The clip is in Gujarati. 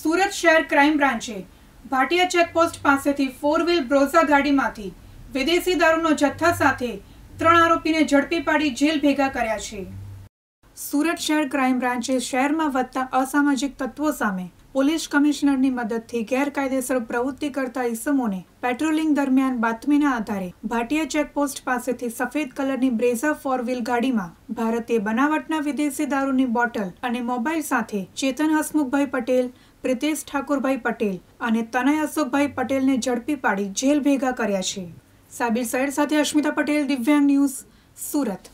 સુરત શહેર ક્રાઇમ બ્રાન્ચે ભાટિયા ચેકપોસ્ટ પાસેથી ફોર વ્હીલ બ્રોઝા ગાડીમાંથી વિદેશી દારૂનો જથ્થા સાથે ત્રણ આરોપીને ઝડપી પાડી જેલ ભેગા કર્યા છે સુરત શહેર ક્રાઇમ બ્રાન્ચે શહેરમાં વધતા અસામાજિક તત્વો સામે પોલીસ કમિશનરની મદદથી ગેરકાયદેસર પ્રવૃત્તિ કરતા ઇસમોને પેટ્રોલિંગ દરમિયાન બાતમીના આધારે ભાટિયા ચેકપોસ્ટ પાસેથી સફેદ કલરની બ્રેઝર ફોર વ્હીલ ગાડીમાં ભારતીય બનાવટના વિદેશી દારૂની બોટલ અને મોબાઈલ સાથે ચેતન હસમુખભાઈ પટેલ પ્રિતેશ ઠાકોરભાઈ પટેલ અને તનય અશોકભાઈ પટેલને ઝડપી પાડી જેલ ભેગા કર્યા છે સાબિર સૈયદ સાથે અશ્મિતા પટેલ દિવ્યાંગ ન્યૂઝ સુરત